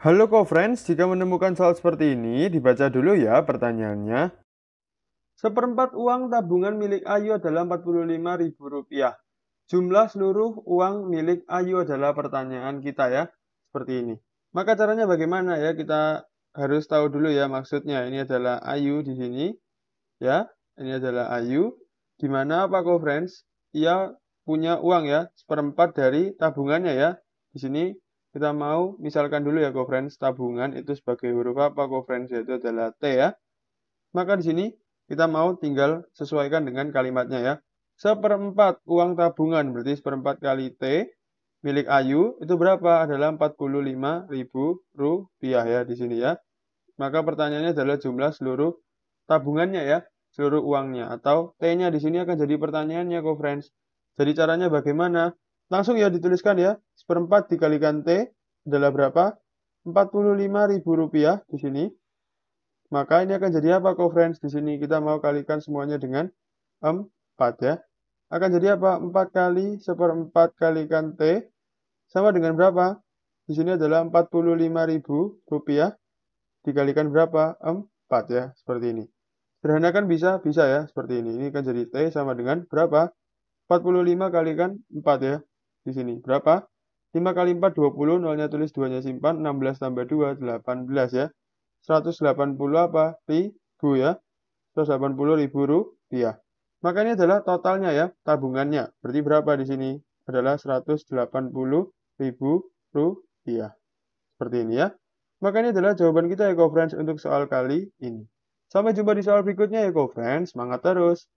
Halo co-friends, jika menemukan soal seperti ini, dibaca dulu ya pertanyaannya. Seperempat uang tabungan milik Ayu adalah Rp45.000. Jumlah seluruh uang milik Ayu adalah pertanyaan kita ya, seperti ini. Maka caranya bagaimana ya? Kita harus tahu dulu ya maksudnya. Ini adalah Ayu di sini. Ya, ini adalah Ayu. Di mana apa co-friends? Ia punya uang ya, seperempat dari tabungannya ya. Di sini kita mau misalkan dulu ya kofrens tabungan itu sebagai huruf apa kofrens itu adalah T ya. Maka di sini kita mau tinggal sesuaikan dengan kalimatnya ya. Seperempat uang tabungan berarti seperempat kali T milik Ayu itu berapa? Adalah 45.000 rupiah ya di sini ya. Maka pertanyaannya adalah jumlah seluruh tabungannya ya, seluruh uangnya atau T-nya di sini akan jadi pertanyaannya kofrens. friends. Jadi caranya bagaimana? Langsung ya dituliskan ya, seperempat dikalikan T adalah berapa? Rp45.000 rupiah di sini. Maka ini akan jadi apa co-friends? Di sini kita mau kalikan semuanya dengan 4 ya. Akan jadi apa? 4 kali seperempat kalikan T sama dengan berapa? Di sini adalah Rp45.000 rupiah dikalikan berapa? 4 ya, seperti ini. Sederhana kan bisa, bisa ya, seperti ini. Ini akan jadi T sama dengan berapa? 45 kalikan 4 ya di sini. Berapa? 5 kali 4, 20. Nolnya tulis 2-nya simpan. 16 tambah 2, 18 ya. 180 apa? Ribu ya. 180 ribu rupiah. Maka ini adalah totalnya ya, tabungannya. Berarti berapa di sini? Adalah 180 ribu rupiah. Seperti ini ya. Maka ini adalah jawaban kita Eco Friends untuk soal kali ini. Sampai jumpa di soal berikutnya Eco Friends. Semangat terus!